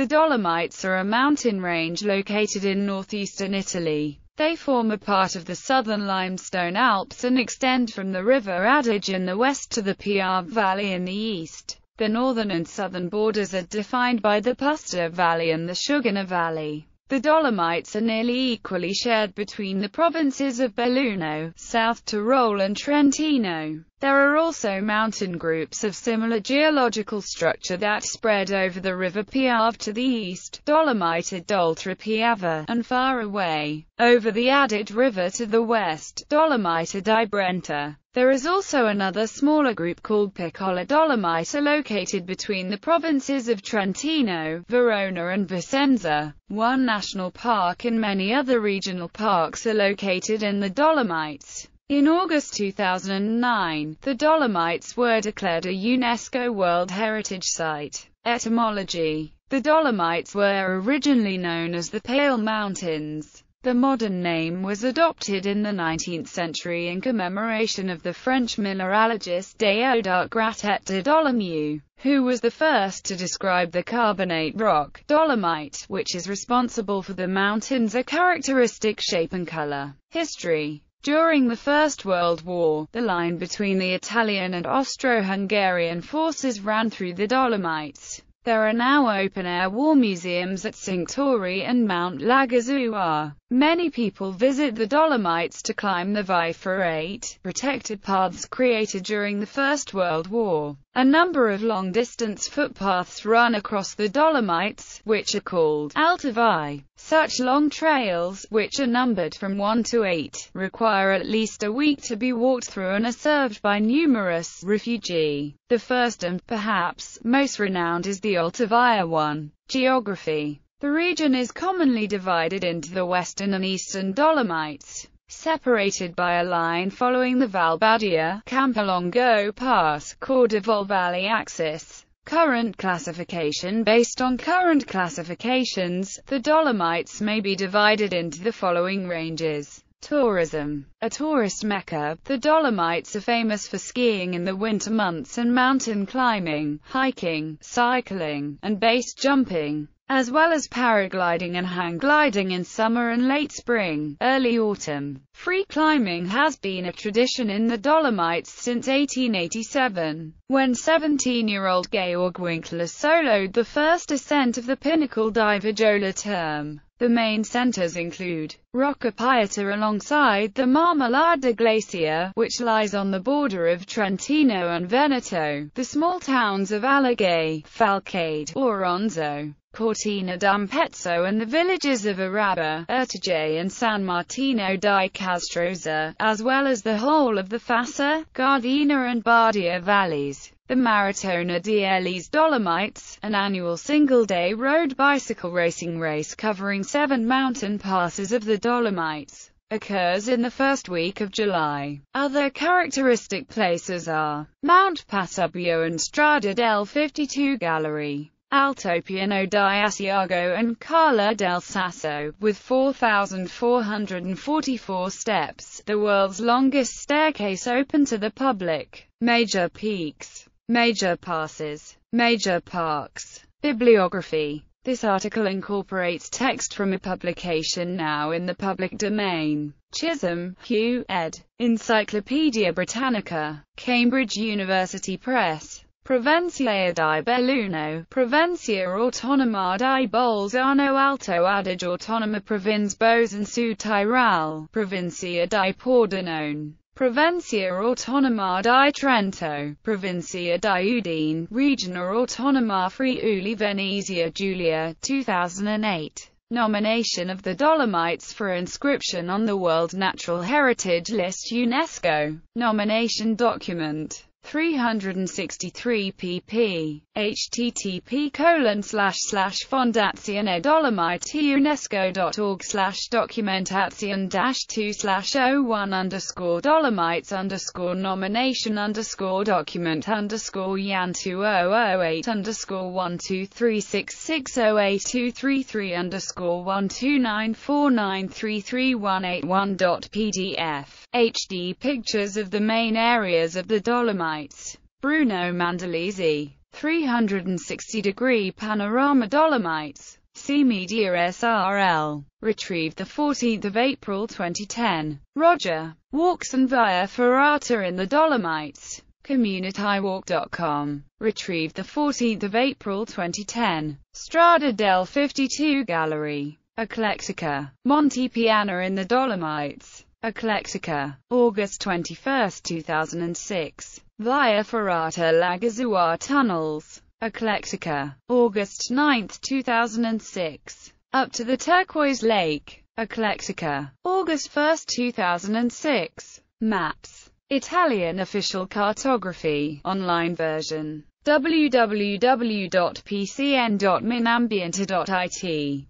The Dolomites are a mountain range located in northeastern Italy. They form a part of the southern limestone Alps and extend from the river Adige in the west to the Piave Valley in the east. The northern and southern borders are defined by the Puster Valley and the Sugana Valley. The Dolomites are nearly equally shared between the provinces of Belluno, South Tyrol and Trentino. There are also mountain groups of similar geological structure that spread over the river Piave to the east, Dolomite Doltra Piava, and far away, over the Adet River to the west, Dolomite di there is also another smaller group called Piccola Dolomita located between the provinces of Trentino, Verona and Vicenza. One national park and many other regional parks are located in the Dolomites. In August 2009, the Dolomites were declared a UNESCO World Heritage Site. Etymology The Dolomites were originally known as the Pale Mountains. The modern name was adopted in the 19th century in commemoration of the French mineralogist Deodat Gratet de Dolomieu, who was the first to describe the carbonate rock, dolomite, which is responsible for the mountain's characteristic shape and color. History during the First World War, the line between the Italian and Austro-Hungarian forces ran through the Dolomites. There are now open-air war museums at Cintori and Mount Lagazuar. Many people visit the Dolomites to climb the Vi protected paths created during the First World War. A number of long-distance footpaths run across the Dolomites, which are called Altavi. Such long trails, which are numbered from 1 to 8, require at least a week to be walked through and are served by numerous refugee. The first and, perhaps, most renowned is the Altavia one. Geography the region is commonly divided into the western and eastern Dolomites, separated by a line following the Valbadia, Campolongo Pass, Cordevole Valley axis. Current classification Based on current classifications, the Dolomites may be divided into the following ranges. Tourism. A tourist mecca, the Dolomites are famous for skiing in the winter months and mountain climbing, hiking, cycling, and base jumping as well as paragliding and hang gliding in summer and late spring, early autumn. Free climbing has been a tradition in the Dolomites since 1887, when 17-year-old Georg Winkler soloed the first ascent of the pinnacle Divajola term. The main centres include Rocca Piatta, alongside the Marmalada Glacier, which lies on the border of Trentino and Veneto, the small towns of Alleghe, Falcade, Oronzo, Cortina d'Ampezzo and the villages of Araba, Ertige and San Martino di Castrozza, as well as the whole of the Fassa, Gardena and Bardia valleys. The Maratona dielis Dolomites, an annual single-day road bicycle racing race covering seven mountain passes of the Dolomites, occurs in the first week of July. Other characteristic places are Mount Passabio and Strada del 52 Gallery. Altopiano di Asiago and Carla del Sasso, with 4,444 steps, the world's longest staircase open to the public. Major peaks, major passes, major parks. Bibliography this article incorporates text from a publication now in the public domain. Chisholm, Hugh, ed. Encyclopaedia Britannica, Cambridge University Press. Provencia di Belluno, Provincia Autonoma di Bolzano Alto Adige Autonoma Provinz Bozensu Tirol, Provincia di Pordenone. Provincia Autonoma di Trento, Provincia di Udine, Regione Autonoma Friuli Venezia Giulia, 2008. Nomination of the Dolomites for inscription on the World Natural Heritage List UNESCO. Nomination document. 363 pp. http colon slash slash fondazione dolomiti unesco.org slash documentation dash 2 slash 01 underscore dolomites underscore nomination underscore document underscore yan 2008 underscore 12366082333 underscore 12949331811 dot pdf HD pictures of the main areas of the Dolomites. Bruno Mandalese, 360-degree panorama Dolomites. See Media SRL. Retrieved 14 April 2010. Roger. Walks and Via Ferrata in the Dolomites. CommunityWalk.com. Retrieved 14 April 2010. Strada del 52 Gallery. Eclectica. Monte Piana in the Dolomites. Eclectica, August 21, 2006, via Ferrata-Lagazua Tunnels, Eclectica, August 9, 2006, up to the Turquoise Lake, Eclectica, August 1, 2006, Maps, Italian Official Cartography, online version, www.pcn.minambiente.it